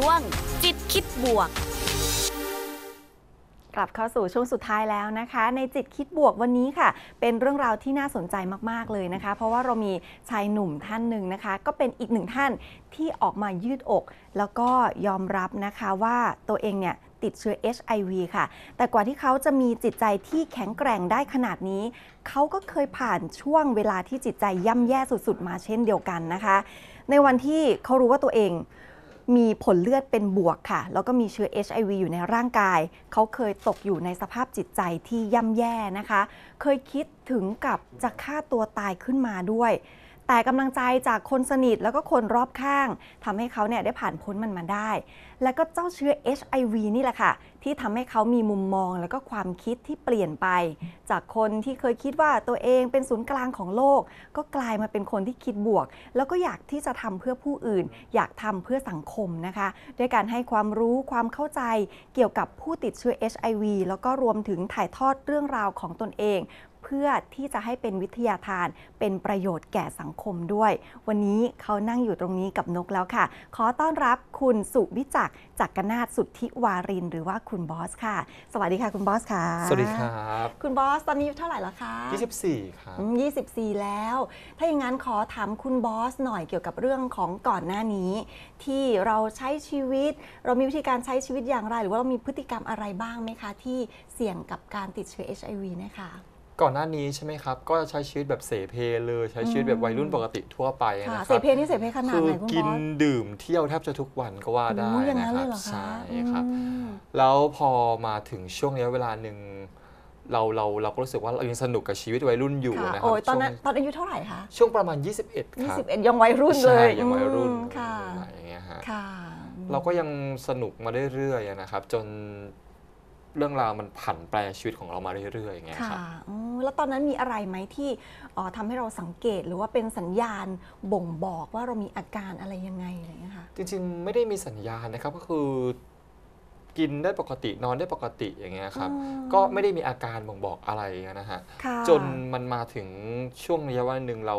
ช่วงจิตคิดบวก กลับเข้าสู่ช่วงสุดท้ายแล้วนะคะ ในจิตคิดบวกวันนี้ค่ะ เป็นเรื่องราวที่น่าสนใจมาก ๆ เลยนะคะ เพราะว่าเรามีชายหนุ่มท่านหนึ่งนะคะ ก็เป็นอีกหนึ่งท่านที่ออกมายืดอก แล้วก็ยอมรับนะคะว่าตัวเองเนี่ยติดเชื้อ HIV ค่ะ แต่กว่าที่เขาจะมีจิตใจที่แข็งแกร่งได้ขนาดนี้ เขาก็เคยผ่านช่วงเวลาที่จิตใจย่ำแย่สุดๆ มาเช่นเดียวกันนะคะ ในวันที่เขารู้ว่าตัวเองมีผลเลือดเป็นบวกค่ะ แล้วก็มีเชื้อ HIV อยู่ในร่างกาย เขาเคยตกอยู่ในสภาพจิตใจที่ย่ำแย่นะคะ เคยคิดถึงกับจะฆ่าตัวตายขึ้นมาด้วยแต่กำลังใจจากคนสนิทแล้วก็คนรอบข้างทำให้เขาเนี่ยได้ผ่านพ้นมันมาได้ แล้วก็เจ้าเชื้อ HIV นี่แหละค่ะที่ทำให้เขามีมุมมอง แล้วก็ความคิดที่เปลี่ยนไป จากคนที่เคยคิดว่าตัวเองเป็นศูนย์กลางของโลก ก็กลายมาเป็นคนที่คิดบวก แล้วก็อยากที่จะทำเพื่อผู้อื่น อยากทำเพื่อสังคมนะคะด้วยการให้ความรู้ความเข้าใจเกี่ยวกับผู้ติดเชื้อ HIV แล้วก็รวมถึงถ่ายทอดเรื่องราวของตนเองเพื่อที่จะให้เป็นวิทยาทานเป็นประโยชน์แก่สังคมด้วย วันนี้เขานั่งอยู่ตรงนี้กับนกแล้วค่ะ ขอต้อนรับคุณสุวิจักจักรนาถสุทธิวาริน หรือว่าคุณบอสค่ะ สวัสดีค่ะคุณบอสค่ะ สวัสดีครับ คุณบอสตอนนี้อายุเท่าไหร่แล้วคะ24ครับ24 แล้ว ถ้าอย่างนั้นขอถามคุณบอส หน่อยเกี่ยวกับเรื่องของก่อนหน้านี้ ที่เราใช้ชีวิต เรามีวิธีการใช้ชีวิตอย่างไรหรือว่าเรามีพฤติกรรมอะไรบ้างไหมคะ ที่เสี่ยงกับการติดเชื้อ HIV นะคะก่อนหน้านี้ใช่ไหมครับก็ใช้ชีวิตแบบเสเพเลยใช้ชีวิตแบบวัยรุ่นปกติทั่วไปนะครับเสเพนี่เสเพขนาดไหนคุณบอสกินดื่มเที่ยวแทบจะทุกวันก็ว่าได้นะครับใช่ครับแล้วพอมาถึงช่วงระยะเวลาหนึ่งเราเราเราก็รู้สึกว่าเรายังสนุกกับชีวิตวัยรุ่นอยู่นะครับโอ้ยตอนนั้นตอนอายุเท่าไหร่คะ ช่วงประมาณ21่สิบ็ดยังวัยรุ่นเลยยังวัยรุ่นอค่ะอรย่างเงี้ยฮค่ะเราก็ยังสนุกมาเรื่อยๆนะครับจนเรื่องราวมันผันแปรชีวิตของเรามาเรื่อย ๆอย่างเงี้ย ค่ะแล้วตอนนั้นมีอะไรไหมที่ทำทำให้เราสังเกตหรือว่าเป็นสัญญาณบ่งบอกว่าเรามีอาการอะไรยังไงอะไรอย่างเงี้ยค่ะจริง ๆ ไม่ได้มีสัญญาณนะครับก็คือกินได้ปกตินอนได้ปกติอย่างเงี้ยครับก็ไม่ได้มีอาการบ่งบอกอะไรนะฮะะจนมันมาถึงช่วงระยะเวลาหนึ่งเรา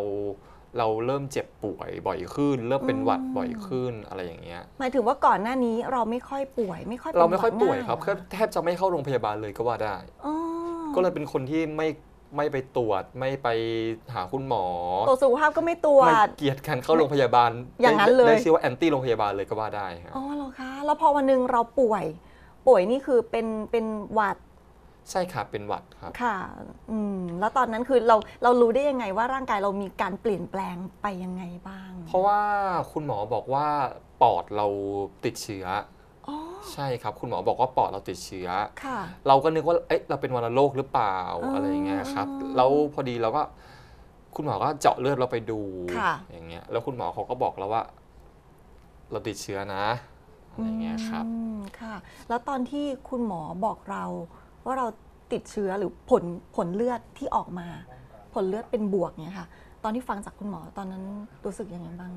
เราเริ่มเจ็บป่วยบ่อยขึ้น เริ่มเป็นหวัดบ่อยขึ้นอะไรอย่างเงี้ยหมายถึงว่าก่อนหน้านี้เราไม่ค่อยป่วยไม่ค่อยเราไม่ค่อยป่วยครับ แทบจะไม่เข้าโรงพยาบาลเลยก็ว่าได้ ก็เลยเป็นคนที่ไม่ไม่ไปตรวจไม่ไปหาคุณหมอตรวจสุขภาพก็ไม่ตรวจเกียดกันเข้าโรงพยาบาลอย่างนั้นเลยเรียกว่าแอนตี้โรงพยาบาลเลยก็ว่าได้ครับอ๋อเหรอคะแล้วพอวันนึงเราป่วย ป่วยนี่คือเป็นเป็นหวัดใช่ค่ะเป็นหวัดครับ ค่ะอืมแล้วตอนนั้นคือเราเรารู้ได้ยังไงว่าร่างกายเรามีการเปลี่ยนแปลงไปยังไงบ้าง เพราะว่าคุณหมอบอกว่าปอดเราติดเชื้ออใช่ครับ คุณหมอบอกว่าปอดเราติดเชื้อ ค่ะ เราก็นึกว่า เอ๊ะ เราเป็นวัณโรคหรือเปล่าออะไรอย่างเงี้ยครับ แล้วพอดีเราก็คุณหมอก็เจาะเลือดเราไปดูค่ะอย่างเงี้ย แล้วคุณหมอเขาก็บอกเราว่า เราติดเชื้อนะ อะไรย่างเงี้ยครับ ค่ะ แล้วตอนที่คุณหมอบอกเราว่าเราติดเชื้อหรือผลผลเลือดที่ออกมา ผลเลือดเป็นบวกเนี่ยค่ะ ตอนที่ฟังจากคุณหมอตอนนั้นรู้สึกยังไงบ้าง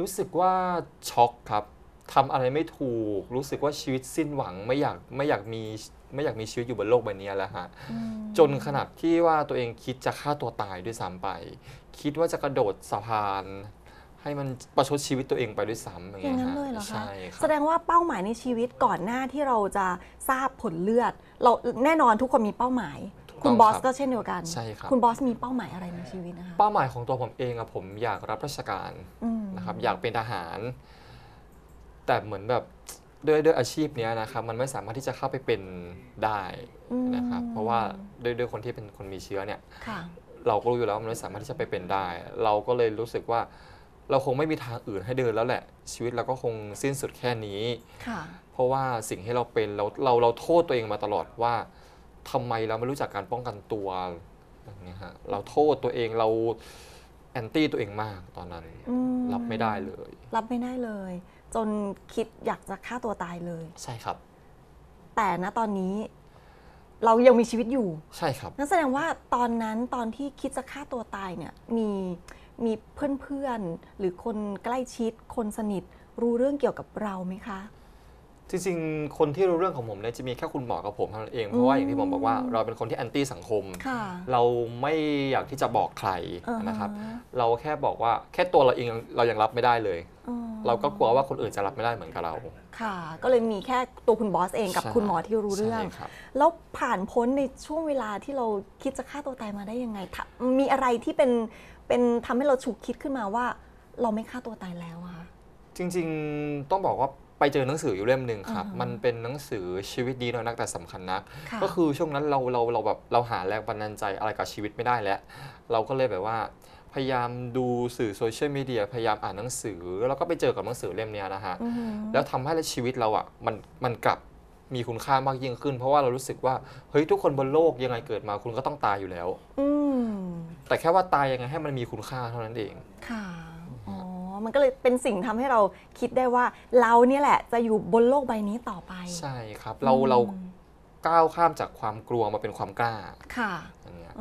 รู้สึกว่าช็อกครับทำอะไรไม่ถูก รู้สึกว่าชีวิตสิ้นหวังไม่อยาก ไม่อยากมีไม่อยากมีชีวิตอยู่บนโลกใบนี้แล้วฮะจนขนาดที่ว่าตัวเองคิดจะฆ่าตัวตายด้วยซ้ำไป คิดว่าจะกระโดดสะพานให้มันประชดชีวิตตัวเองไปด้วยซ้ำอย่างเงี้ย่างนั้นะเลยเหรอคะใช่ครับแสดงว่าเป้าหมายในชีวิตก่อนหน้าที่เราจะทราบผลเลือด เราแน่นอนทุกคนมีเป้าหมาย คุณบอสก็เช่นเดียวกันใช่ครับคุณบอสมีเป้าหมายอะไรในชีวิตนะคะ เป้าหมายของตัวผมเองอะผมอยากรับราชการนะครับอยากเป็นทหาร แต่เหมือนแบบด้วยด้วยอาชีพเนี้ยนะครับมันไม่สามารถที่จะเข้าไปเป็นได้นะครับเพราะว่าด้วยด้วยคนที่เป็นคนมีเชื้อเนี่ยเราก็รู้อยู่แล้วว่ามันไม่สามารถที่จะไปเป็นได้ เราก็เลยรู้สึกว่าเราคงไม่มีทางอื่นให้เดินแล้วแหละ ชีวิตเราก็คงสิ้นสุดแค่นี้เพราะว่าสิ่งให้เราเป็นเราเราเราโทษตัวเองมาตลอดว่าทำไมเราไม่รู้จักการป้องกันตัวอย่างเงี้ยฮะเราโทษตัวเองเราแอนตี้ตัวเองมากตอนนั้น รับไม่ได้เลย รับไม่ได้เลย จนคิดอยากจะฆ่าตัวตายเลย ใช่ครับ แต่ณตอนนี้ เรายังมีชีวิตอยู่ ใช่ครับนั่นแสดงว่าตอนนั้นตอนที่คิดจะฆ่าตัวตายเนี่ยมีมีเพื่อนๆ หรือคนใกล้ชิด คนสนิทรู้เรื่องเกี่ยวกับเราไหมคะ จริงๆ คนที่รู้เรื่องของผมเนี่ยจะมีแค่คุณหมอกับผมเท่านั้นเอง เพราะว่าอย่างที่ผมบอกว่าเราเป็นคนที่แอนตี้สังคม เราไม่อยากที่จะบอกใครนะครับ เราแค่บอกว่าแค่ตัวเราเองเรายังรับไม่ได้เลย เราก็กลัวว่าคนอื่นจะรับไม่ได้เหมือนกับเรา ค่ะ ก็เลยมีแค่ตัวคุณบอสเอง กับคุณหมอที่รู้เรื่อง แล้วผ่านพ้นในช่วงเวลาที่เราคิดจะฆ่าตัวตายมาได้ยังไง มีอะไรที่เป็นเป็นทำให้เราฉุกคิดขึ้นมาว่า เราไม่ฆ่าตัวตายแล้วอะะจริงๆต้องบอกว่าไปเจอหนังสืออยู่เล่มหนึ่งครับ มันเป็นหนังสือชีวิตดีน้อยนักแต่สำคัญนักก็คือช่วงนั้นเราเราเราแบบเราหาแรงบันดาลใจอะไรกับชีวิตไม่ได้แล้ว เราก็เลยแบบว่า พยายามดูสื่อโซเชียลมีเดียพยายามอ่านหนังสือ แล้วก็ไปเจอกับหนังสือเล่มนี้นะฮะแล้วทำให้ชีวิตเราอ่ะมันมันกลับมีคุณค่ามากยิ่งขึ้น เพราะว่าเรารู้สึกว่าเฮ้ยทุกคนบนโลกยังไงเกิดมาคุณก็ต้องตายอยู่แล้วแต่แค่ว่าตายยังไงให้มันมีคุณค่าเท่านั้นเอง ค่ะ อ๋อ มันก็เลยเป็นสิ่งทำให้เราคิดได้ว่าเราเนี่ยแหละจะอยู่บนโลกใบนี้ต่อไป ใช่ครับ เรา เราก้าวข้ามจากความกลัวมาเป็นความกล้า ค่ะ อย่างเงี้ย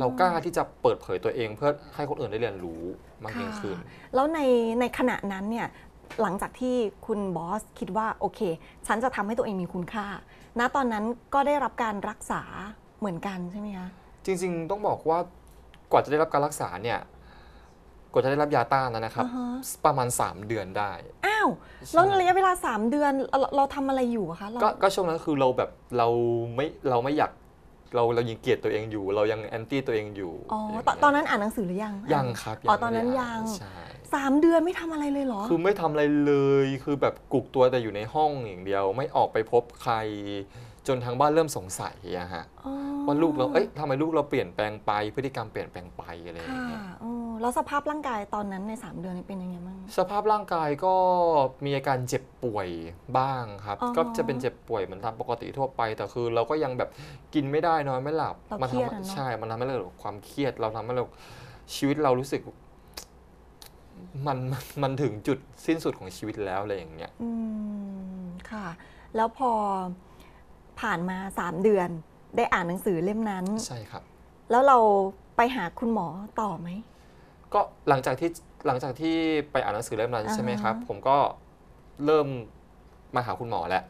เรากล้าที่จะเปิดเผยตัวเอง เพื่อให้คนอื่นได้เรียนรู้มากยิ่งขึ้น แล้วในในขณะนั้นเนี่ยหลังจากที่คุณบอสคิดว่าโอเค ฉันจะทำให้ตัวเองมีคุณค่า ณ ตอนนั้นก็ได้รับการรักษาเหมือนกันใช่ไหมคะ จริง ๆต้องบอกว่ากว่าจะได้รับการรักษาเนี่ย กว่าจะได้รับยาต้านนะครับ ประมาณ 3 เดือนได้ อ้าวแล้วระยะเวลา 3 เดือนเราาทำอะไรอยู่คะเราก็ก็ช่วงนั้นคือเราแบบเราไม่เราไม่อยากเราเรายังเกลียดตัวเองอยู่ เรายังแอนตี้ตัวเองอยู่ อ๋อตอนตอนนั้นอ่านหนังสือหรือยัง ยังครับ อ๋อตอนนั้นยัง ใช่สามเดือนไม่ทำอะไรเลยเหรอ คือไม่ทำอะไรเลย คือแบบกุกตัวแต่อยู่ในห้องอย่างเดียว ไม่ออกไปพบใครจนทางบ้านเริ่มสงสัยอะฮะว่าลูกเรา เอ้ยทำไมลูกเราเปลี่ยนแปลงไป พฤติกรรมเปลี่ยนแปลงไปอะไรอย่างเงี้ยแล้วสภาพร่างกายตอนนั้นใน3เดือนนี้เป็นยังไงบ้างสภาพร่างกายก็มีอาการเจ็บป่วยบ้างครับ ก็จะเป็นเจ็บป่วยเหมือนตามปกติทั่วไปแต่คือ เราก็ยังแบบกินไม่ได้นอนไม่หลับมันทำใช่ มันทำให้เราความเครียด เราทำให้เราชีวิตเรารู้สึกมันมันถึงจุดสิ้นสุดของชีวิตแล้วอะไรอย่างเงี้ยอืมค่ะ แล้วพอผ่านมา 3 เดือนได้อ่านหนังสือเล่มนั้น ใช่ครับ แล้วเราไปหาคุณหมอต่อไหมก็หลังจากที่หลังจากที่ไปอ่านหนังสือเล่มนั้นใช่ไหมครับ ผมก็เริ่มมาหาคุณหมอแล้ว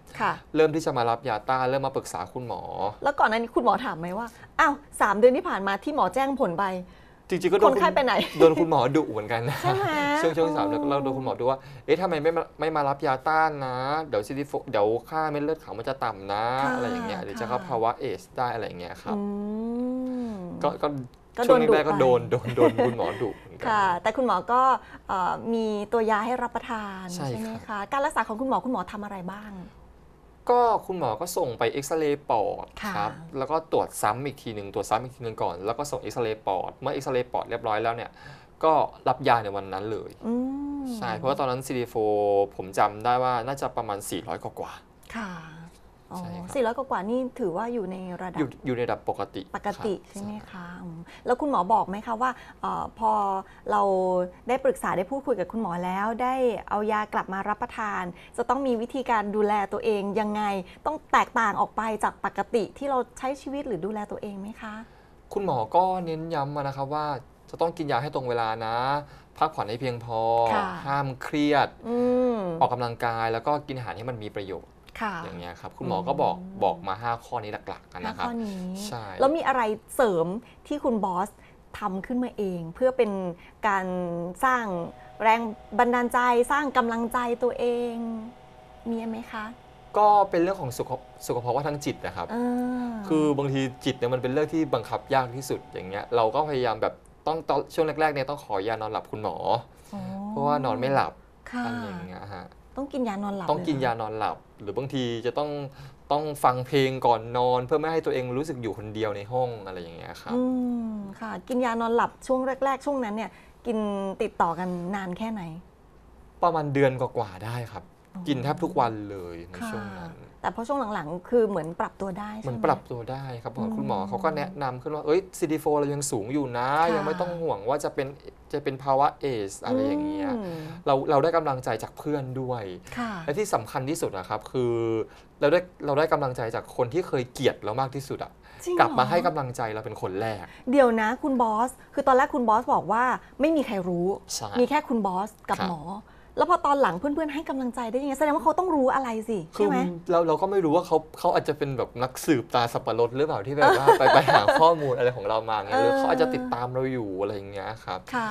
เริ่มที่จะมารับยาต้านเริ่มมาปรึกษาคุณหมอ แล้วก่อนนน้นี้คุณหมอถามไหมว่าอ้าวสามเดือนที่ผ่านมาที่หมอแจ้งผลไป จริง ๆ ก็โดนคนไข้ไปไหนโดนคุณหมอดุเหมือนกันนะใช่ไหมช่วงช่วงที่สามเราโดนคุณหมอดูว่า เอ๊ะทำไมไม่ไม่มารับยาต้านนะ เดี๋ยวซิลิโฟเดี๋ยวค่าเม็ดเลือดขาวมันจะต่ำนะ อะไรอย่างเงี้ยหรือจะเข้าภาวะเอสได้อะไรอย่างเงี้ยครับก็ก็ช่วงแรกก็โดนโดนโดนคุณหมอดุค่ะแต่คุณหมอก็มีตัวยาให้รับประทานใช่ไหมคะ การรักษาของคุณหมอคุณหมอทำอะไรบ้าง ก็คุณหมอก็ส่งไปเอ็กซเรย์ปอดครับ แล้วก็ตรวจซ้ำอีกทีหนึ่งตรวจซ้ำอีกทีหนึ่งก่อน แล้วก็ส่งเอ็กซเรย์ปอด เมื่อเอ็กซเรย์ปอดเรียบร้อยแล้วเนี่ยก็รับยาในวันนั้นเลยใช่เพราะว่าตอนนั้นซีดีโฟผมจำได้ว่าน่าจะประมาณ400 กว่ากว่าค่ะสี่ร้อยกว่านี่ถือว่าอยู่ในระดับอยู่ในระดับปกติปกติใช่ไหมคะแล้วคุณหมอบอกไหมคะว่า พอเราได้ปรึกษาได้พูดคุยกับคุณหมอแล้ว ได้เอายากลับมารับประทาน จะต้องมีวิธีการดูแลตัวเองยังไงต้องแตกต่างออกไปจากปกติที่เราใช้ชีวิตหรือดูแลตัวเองไหมคะ คุณหมอก็เน้นย้ำนะครับว่าจะต้องกินยาให้ตรงเวลานะพักผ่อนให้เพียงพอห้ามเครียดออกกำลังกายแล้วก็กินอาหารที่มันมีประโยชน์อย่างเงี้ยครับ คุณหมอก็บอกบอกมา 5 ข้อนี้หลักๆกันนะครับข้อนี้ใช่แล้วมีอะไรเสริมที่คุณบอสทำขึ้นมาเอง เพื่อเป็นการสร้างแรงบันดาลใจสร้างกำลังใจตัวเอง มีไหมคะ ก็เป็นเรื่องของสุขสุขภาวะทางจิตนะครับคือบางทีจิตเนี่ยมันเป็นเรื่องที่บังคับยากที่สุดอย่างเงี้ยเราก็พยายามแบบต้องตอนช่วงแรกๆเนี่ยต้องขอยานอนหลับคุณหมอเพราะว่านอนไม่หลับอะไรอย่างเงี้ยฮะต้องกินยานอนหลับต้องกินยานอนหลับหรือบางทีจะต้องต้องฟังเพลงก่อนนอน เพื่อไม่ให้ตัวเองรู้สึกอยู่คนเดียวในห้องอะไรอย่างเงี้ยครับอืมค่ะ กินยานอนหลับช่วงแรก ๆ ช่วงนั้นเนี่ยกินติดต่อกันนานแค่ไหน ประมาณเดือนกว่าๆได้ครับ กินแทบทุกวันเลยในช่วงนั้นแต่พอช่วงหลังๆ คือเหมือนปรับตัวได้เหมืหมือนปรับตัวได้ครับคุณหมอเขาก็แนะนำขึ้นว่าเอ้ย C D 4เรายังสูงอยู่นะ ยังไม่ต้องห่วงว่าจะเป็นจะเป็นภาวะเอสอะไรอย่างเงี้ยเราเราได้กำลังใจจากเพื่อนด้วย และที่สำคัญที่สุดอะครับ คือ เราได้เราได้กำลังใจจากคนที่เคยเกลียดเรามากที่สุดอะกลับมาให้กำลังใจเราเป็นคนแรก เดี๋ยวนะคุณบอสคือตอนแรกคุณบอสบอกว่าไม่มีใครรู้มีแค่คุณบอสกับับหมอแล้วพอตอนหลังเพื่อนๆให้กำลังใจได้ยังไงแสดงว่า เขาต้องรู้อะไรสิใช่ไหมเราเราก็ไม่รู้ว่าเขาเขาอาจจะเป็นแบบนักสืบตาสับปะรดหรือเปล่าที่แบบว่าไปไปหาข้อมูลอะไรของเรามาเงี้ยหรือ เขาอาจจะติดตามเราอยู่อะไรอย่างเงี้ยครับค่ะ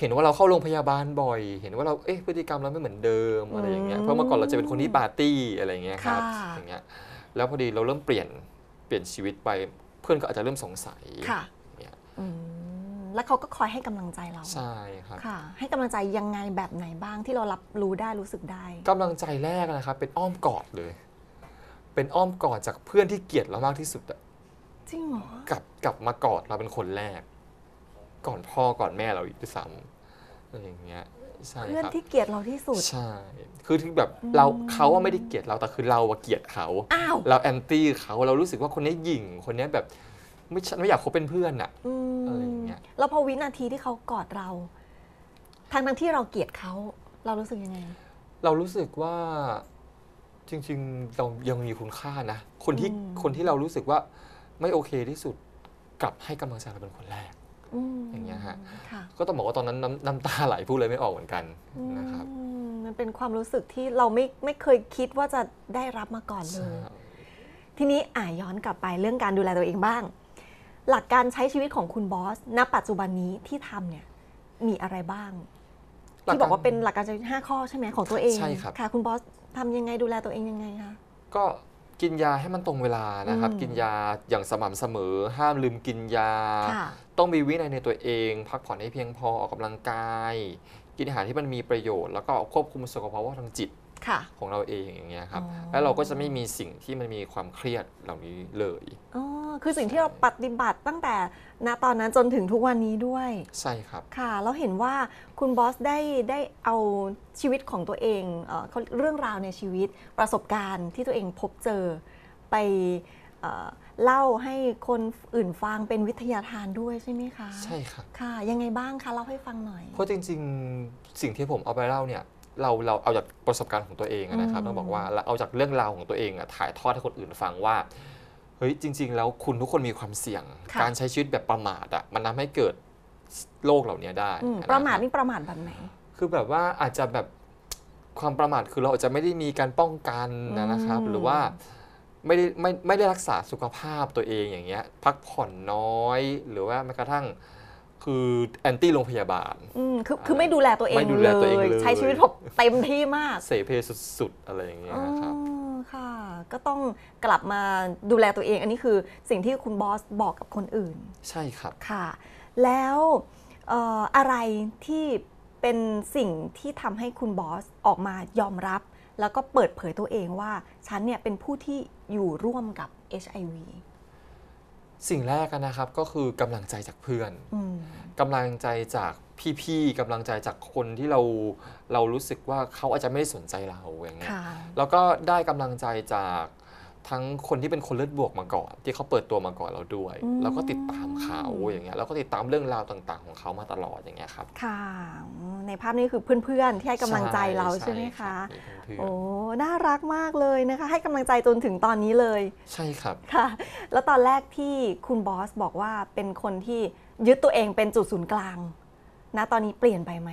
เห็นว่าเราเข้าโรงพยาบาลบ่อย เห็นว่าเราเอ๊ะพฤติกรรมเราไม่เหมือนเดิมอะไรอย่างเงี้ยเพราะเมื่อก่อนเราจะเป็นคนที่ปาร์ตี้อะไรอย่างเงี้ยครับอย่างเงี้ยแล้วพอดีเราเริ่มเปลี่ยนเปลี่ยนชีวิตไป เพื่อนก็อาจจะเริ่มสงสัยค่ะอย่างเงี้ยแล้วเขาก็คอยให้กำลังใจเรา ใช่ครับค่ะ ให้กำลังใจยังไงแบบไหนบ้างที่เรารับรู้ได้รู้สึกได้ กำลังใจแรกนะครับ เป็นอ้อมกอดเลย เป็นอ้อมกอดจากเพื่อนที่เกลียดเรามากที่สุดอะจริงเหรอกลับกลับมากอดเราเป็นคนแรก ก่อนพ่อก่อนแม่เราอีกด้วยซ้ำอะไรอย่างเงี้ยใช่เพื่อนที่เกลียดเราที่สุด ใช่คือที่แบบเราเขาว่าไม่ได้เกลียดเราแต่คือเราเกลียดเขาเราแอนตี้เขาเรารู้สึกว่าคนนี้หยิ่งคนนี้แบบไม่ฉันไม่อยากคบเป็นเพื่อนอะออะไรอย่างเงี้ย แล้วพอวินาทีที่เขากอดเรา ทางทั้งที่เราเกลียดเขา เรารู้สึกยังไง เรารู้สึกว่าจริงๆเรายังมีคุณค่านะ คนที่คนที่เรารู้สึกว่าไม่โอเคที่สุดกลับให้กำลังใจเราเป็นคนแรกอย่างเงี้ยฮะก็ต้องบอกว่าตอนนั้นน้ำน้ำตาไหลพูดเลยไม่ออกเหมือนกันนะครับมันเป็นความรู้สึกที่เราไม่ไม่เคยคิดว่าจะได้รับมาก่อนเลย ทีนี้อ่าย้อนกลับไปเรื่องการดูแลตัวเองบ้างหลักการใช้ชีวิตของคุณบอสณปัจจุบันนี้ที่ทำเนี่ยมีอะไรบ้างที่บอกว่าเป็นหลักการใช้ชีวิตห้าข้อใช่ไหมของตัวเองใช่ครับค่ะคุณบอสทำยังไงดูแลตัวเองยังไงคะก็กินยาให้มันตรงเวลานะครับกินยาอย่างสม่ำเสมอห้ามลืมกินยา ต้องมีวินัยในตัวเอง พักผ่อนให้เพียงพอออกกำลังกาย กินอาหารที่มันมีประโยชน์แล้วก็ควบคุมสุขภาวะทางจิตของเราเองอย่างเงี้ยครับ แล้วเราก็จะไม่มีสิ่งที่มันมีความเครียดเหล่านี้เลยอ๋อคือสิ่งที่เราปฏิบัติตั้งแต่ณตอนนั้นจนถึงทุกวันนี้ด้วย ใช่ครับค่ะแล้วเห็นว่าคุณบอสได้ได้เอาชีวิตของตัวเองเขาเรื่องราวในชีวิตประสบการณ์ที่ตัวเองพบเจอไปเล่าให้คนอื่นฟังเป็นวิทยาทานด้วยใช่ไหมคะใช่ครับค่ะ ยังไงบ้างคะเล่าให้ฟังหน่อยเพราะจริงๆ สิ่งที่ผมเอาไปเล่าเนี่ยเราเราเอาจากประสบการณ์ของตัวเองนะครับต้องบอกว่าเราเอาจากเรื่องราวของตัวเองถ่ายทอดให้คนอื่นฟังว่าเฮ้ยจริง ๆ แล้วคุณทุกคนมีความเสี่ยง การใช้ชีวิตแบบประมาทอ่ะมันทำให้เกิดโรคเหล่านี้ได้ ประมาทนี่ประมาทแบบไหนคือแบบว่าอาจจะแบบความประมาทคือเราอาจจะไม่ได้มีการป้องกันนะนะครับ หรือว่าไม่ได้ไม่ไม่ได้รักษาสุขภาพตัวเองอย่างเงี้ยพักผ่อนน้อย หรือว่าแม้กระทั่งคือแอนตี้โรงพยาบาล อืม คือ คือไม่ดูแลตัวเองไม่ดูแลตัวเองเลย ใช้ชีวิตแบบเต็มที่มาก เสเพสุดๆ อะไรอย่างเงี้ยครับอค่ะ ก็ต้องกลับมาดูแลตัวเอง อันนี้คือสิ่งที่คุณบอสบอกกับคนอื่น ใช่ครับ ค่ะ แล้วอออะไรที่เป็นสิ่งที่ทำให้คุณบอสออกมายอมรับ แล้วก็เปิดเผยตัวเองว่าฉันเนี่ยเป็นผู้ที่อยู่ร่วมกับ HIV สิ่งแรกนะครับก็คือกำลังใจจากเพื่อนกำลังใจจากพี่ๆกำลังใจจากคนที่เราเรารู้สึกว่าเขาอาจจะไม่สนใจเราอย่างเงี้ยแล้วก็ได้กำลังใจจากทั้งคนที่เป็นคนเลือดบวกมาก่อน ที่เขาเปิดตัวมาก่อนเราด้วย แล้วก็ติดตามเขาอย่างเงี้ยแล้วก็ติดตามเรื่องราวต่างๆ ของเขามาตลอดอย่างเงี้ยครับค่ะในภาพนี้คือเพื่อนๆที่ให้กำลังใจเราใช่ไหมคะโอ้น่ารักมากเลยนะคะ ให้กำลังใจจนถึงตอนนี้เลย ใช่ครับค่ะแล้วตอนแรกที่คุณบอสบอกว่าเป็นคนที่ยึดตัวเองเป็นจุดศูนย์กลางนะตอนนี้เปลี่ยนไปไหม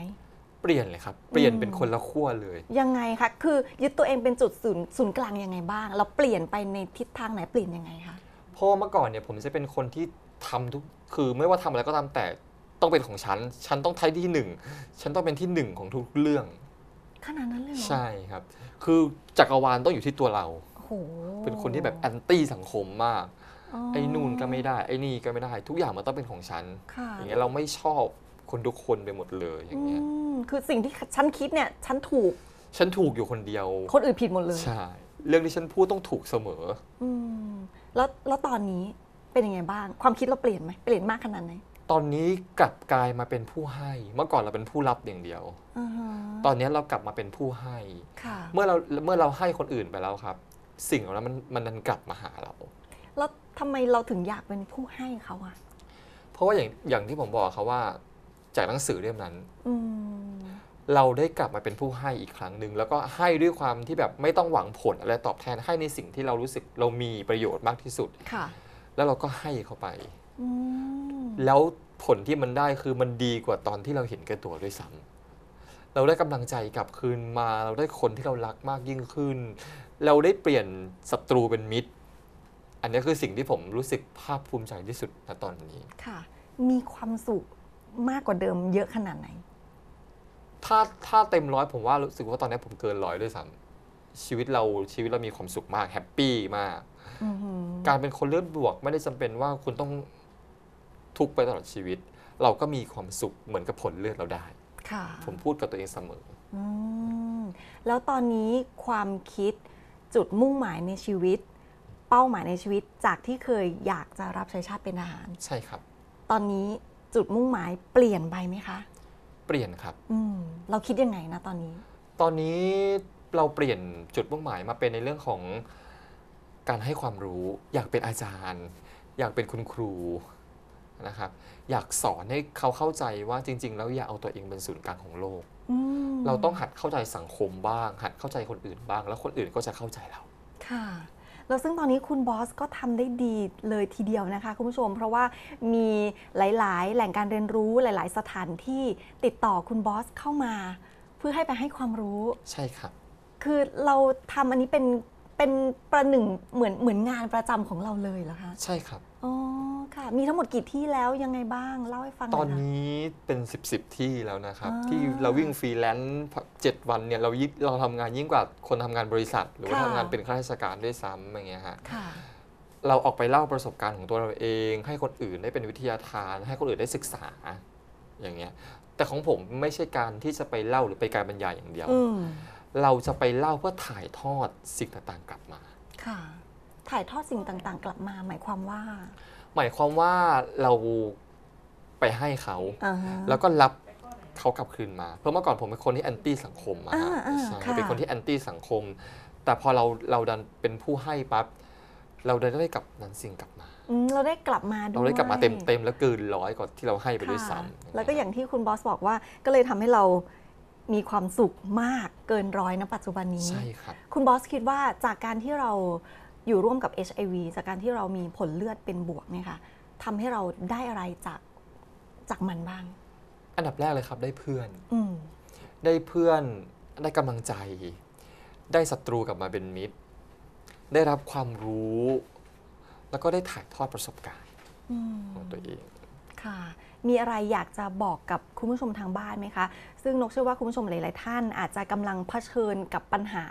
เปลี่ยนเลยครับเปลี่ยนเป็นคนละขั้วเลยยังไงคะคือยึดตัวเองเป็นจุดศูนย์ศูนย์กลางยังไงบ้างแล้วเปลี่ยนไปในทิศทางไหนเปลี่ยนยังไงคะพราะเมื่อก่อนเนี่ยผมจะเป็นคนที่ทำทุกคือไม่ว่าทำอะไรก็ตามแต่ต้องเป็นของฉัน ฉันต้องไทยที่หนึ่งฉันต้องเป็นที่หนึ่งของทุกเรื่องขนาดนั้นเลยหรอ ใช่ครับ คือจักรวาลต้องอยู่ที่ตัวเราเป็นคนที่แบบแอนตี้สังคมมากไอ้นู่นก็ไม่ได้ไอ้นี่ก็ไม่ได้ทุกอย่างมันต้องเป็นของฉัน อย่างเงี้ยเราไม่ชอบคนทุกคนไปหมดเลยอย่างเงี้ยคือสิ่งที่ฉันคิดเนี่ยฉันถูก ฉันถูกอยู่คนเดียว คนอื่นผิดหมดเลย ใช่ เรื่องที่ฉันพูดต้องถูกเสมอ อืม แล้ว แล้วตอนนี้เป็นยังไงบ้าง ความคิดเราเปลี่ยนไหมเปลี่ยนมากขนาดไหน ตอนนี้กลับกลายมาเป็นผู้ให้ เมื่อก่อนเราเป็นผู้รับอย่างเดียวตอนนี้เรากลับมาเป็นผู้ให้เมื่อเรา เมื่อเราให้คนอื่นไปแล้วครับ สิ่งองเราั้นมันมันันกลับมาหาเรา แล้วทำไมเราถึงอยากเป็นผู้ให้เขาอะ เพราะว่าอย่าง อย่างที่ผมบอกเขาว่าจากหนังสือเล่มนั้น เราได้กลับมาเป็นผู้ให้อีกครั้งหนึ่งแล้วก็ให้ด้วยความที่แบบไม่ต้องหวังผลอะไรตอบแทนให้ในสิ่งที่เรารู้สึกเรามีประโยชน์มากที่สุดค่ะ แล้วเราก็ให้เข้าไป แล้วผลที่มันได้คือมันดีกว่าตอนที่เราเห็นแก่ตัวด้วยซ้ำเราได้กำลังใจกลับคืนมา เราได้คนที่เรารักมากยิ่งขึ้น เราได้เปลี่ยนศัตรูเป็นมิตร อันนี้คือสิ่งที่ผมรู้สึกภาคภูมิใจที่สุดณตอนนี้ค่ะ มีความสุขมากกว่าเดิมเยอะขนาดไหน ถ้าถ้าเต็มร้อยผมว่ารู้สึกว่าตอนนี้ผมเกินร้อยด้วยซ้ำชีวิตเราชีวิตเรามีความสุขมากแฮปปี้มากการเป็นคนเลือดบวกไม่ได้จำเป็นว่าคุณต้องทุกไปตลอดชีวิต เราก็มีความสุขเหมือนกับผลเลือดเราได้ ผมพูดกับตัวเองเสมออแล้วตอนนี้ความคิดจุดมุ่งหมายในชีวิต เป้าหมายในชีวิต จากที่เคยอยากจะรับใช้ชาติเป็นทหาร ใช่ครับ ตอนนี้จุดมุ่งหมายเปลี่ยนไปไหมคะเปลี่ยนครับอเราคิดยังไงนะตอนนี้ ตอนนี้เราเปลี่ยนจุดมุ่งหมายมาเป็นในเรื่องของการให้ความรู้ อยากเป็นอาจารย์ อยากเป็นคุณครูนะครับอยากสอนให้เขาเข้าใจว่าจริงๆ แล้วอย่าเอาตัวเองเป็นศูนย์กลางของโลก เราต้องหัดเข้าใจสังคมบ้าง หัดเข้าใจคนอื่นบ้าง แล้วคนอื่นก็จะเข้าใจเราค่ะแล้วซึ่งตอนนี้คุณบอสก็ทำได้ดีเลยทีเดียวนะคะคุณผู้ชม เพราะว่ามีหลาย ๆ แหล่งการเรียนรู้หลาย ๆ สถานที่ติดต่อคุณบอสเข้ามา เพื่อให้ไปให้ความรู้ ใช่ครับ คือเราทำอันนี้เป็นเป็นประหนึ่งเหมือนเหมือนงานประจำของเราเลยเหรอคะใช่ครับอ๋อค่ะ มีทั้งหมดกี่ที่แล้วยังไงบ้าง เล่าให้ฟังตอนนี้เป็นสิบสิบที่แล้วนะครับที่เราวิ่งฟรีแลนซ์เจ็ดวันเนี่ยเรายิ่งเราทำงานยิ่งกว่าคนทำงานบริษัท หรือว่าทำงานเป็นข้าราชการด้วยซ้ำอย่างเงี้ยฮะค่ะเราออกไปเล่าประสบการณ์ของตัวเราเอง ให้คนอื่นได้เป็นวิทยาทาน ให้คนอื่นได้ศึกษา อย่างเงี้ย แต่ของผมไม่ใช่การที่จะไปเล่าหรือไปการบรรยายอย่างเดียวเราจะไปเล่าเพื่อถ่ายทอดสิ่งต่างๆกลับมา ค่ะ ถ่ายทอดสิ่งต่างๆ กลับมา หมายความว่า หมายความว่าเราไปให้เขา แล้วก็รับเขากลับคืนมา เพราะเมื่อก่อนผมเป็นคนที่แอนตี้สังคมมาใช่เป็นคนที่แอนตี้สังคม แต่พอเราเราดันเป็นผู้ให้ปั๊บ เราได้กลับนั้นสิ่งกลับมาเราได้กลับมาด้วยเราได้กลับมาเต็มเต็มแล้วเกินร้อยกว่าที่เราให้ไปด้วยซ้ำแล้วก็อย่างที่คุณบอสบอกว่า ก็เลยทำให้เรามีความสุขมากเกินร้อยนะปัจจุบันนี้ ใช่ครับ คุณบอสคิดว่าจากการที่เราอยู่ร่วมกับ HIV จากการที่เรามีผลเลือดเป็นบวกเนี่ยค่ะทำให้เราได้อะไรจากจากมันบ้าง อันดับแรกเลยครับ ได้เพื่อนอได้เพื่อนได้กำลังใจ ได้ศัตรูกลับมาเป็นมิตร ได้รับความรู้ แล้วก็ได้ถ่ายทอดประสบการณ์ของตัวเอง ค่ะมีอะไรอยากจะบอกกับคุณผู้ชมทางบ้านไหมคะ ซึ่งนกเชื่อว่าคุณผู้ชมหลาย ๆ ท่านอาจจะกำลังเผชิญกับปัญหา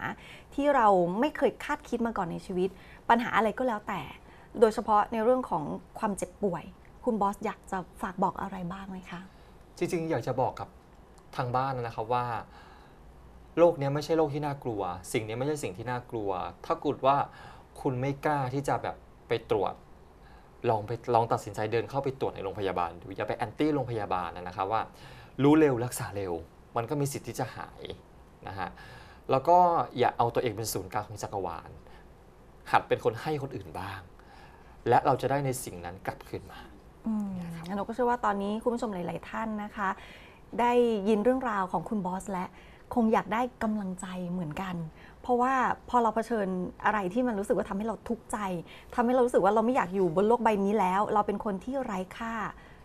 ที่เราไม่เคยคาดคิดมาก่อนในชีวิต ปัญหาอะไรก็แล้วแต่ โดยเฉพาะในเรื่องของความเจ็บป่วย คุณบอสอยากจะฝากบอกอะไรบ้างไหมคะ จริง ๆ อยากจะบอกกับทางบ้านนะครับว่า โลกนี้ไม่ใช่โลกที่น่ากลัว สิ่งนี้ไม่ใช่สิ่งที่น่ากลัว ถ้ากุดว่าคุณไม่กล้าที่จะแบบไปตรวจลองไปลองตัดสินใจเดินเข้าไปตรวจในโรงพยาบาล อย่าไปแอนตี้โรงพยาบาลนะครับว่า รู้เร็ว รักษาเร็ว มันก็มีสิทธิ์ที่จะหายนะฮะแล้วก็อย่าเอาตัวเองเป็นศูนย์กลางของจักรวาลหัดเป็นคนให้คนอื่นบ้าง และเราจะได้ในสิ่งนั้นกลับคืนมา อืมหนูก็เชื่อว่าตอนนี้คุณผู้ชมหลาย ๆท่านนะคะ ได้ยินเรื่องราวของคุณบอส และคงอยากได้กำลังใจเหมือนกันเพราะว่าพอเราเผชิญอะไรที่มันรู้สึกว่าทำให้เราทุกข์ใจ ทำให้เรารู้สึกว่าเราไม่อยากอยู่บนโลกใบนี้แล้ว เราเป็นคนที่ไร้ค่า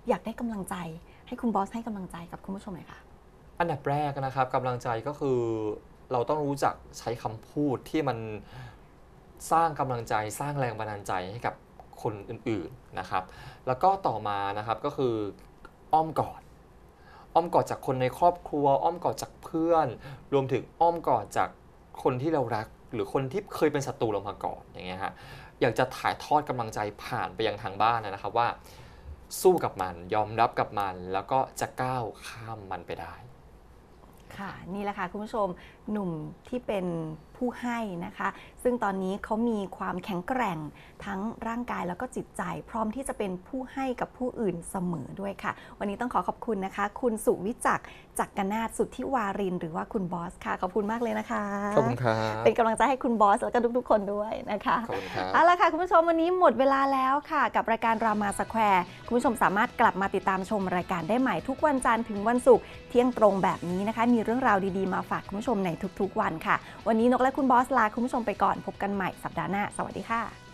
อยากได้กำลังใจ ให้คุณบอสให้กำลังใจกับคุณผู้ชมหน่อยค่ะ อันดับแรกนะครับกำลังใจก็คือเราต้องรู้จักใช้คำพูดที่มันสร้างกำลังใจสร้างแรงบันดาลใจให้กับคนอื่นๆนะครับ แล้วก็ต่อมานะครับก็คืออ้อมกอด อ้อมกอดจากคนในครอบครัว อ้อมกอดจากเพื่อน รวมถึงอ้อมกอดจากคนที่เรารักหรือคนที่เคยเป็นศัตรูเรามาก่อนอย่างเงี้ยฮะอยากจะถ่ายทอดกำลังใจผ่านไปยังทางบ้านนะครับว่าสู้กับมันยอมรับกับมัน แล้วก็จะก้าวข้ามมันไปได้ค่ะนี่แหละค่ะคุณผู้ชมหนุ่มที่เป็นผู้ให้นะคะ ซึ่งตอนนี้เขามีความแข็งแกร่งทั้งร่างกายแล้วก็จิตใจ พร้อมที่จะเป็นผู้ให้กับผู้อื่นเสมอด้วยค่ะ วันนี้ต้องขอขอบคุณนะคะ คุณสุวิจักจักรนาถสุทธิวาริน หรือว่าคุณบอส ค่ะ ขอบคุณมากเลยนะคะขอบคุณครับเป็นกำลังใจให้คุณบอสแล้วก็ทุกๆ คนด้วยนะคะขอบคุณครับเอาละค่ะ คุณผู้ชมวันนี้หมดเวลาแล้วค่ะกับรายการรามาสแควร์คุณผู้ชมสามารถกลับมาติดตามชมรายการได้ใหม่ทุกวันจันทร์ถึงวันศุกร์เที่ยงตรงแบบนี้นะคะมีเรื่องราวดี ๆ มาฝากคุณผู้ชมในทุกๆวันค่ะ วันนี้นกและคุณบอส ลาคุณผู้ชมไปก่อน พบกันใหม่สัปดาห์หน้า สวัสดีค่ะ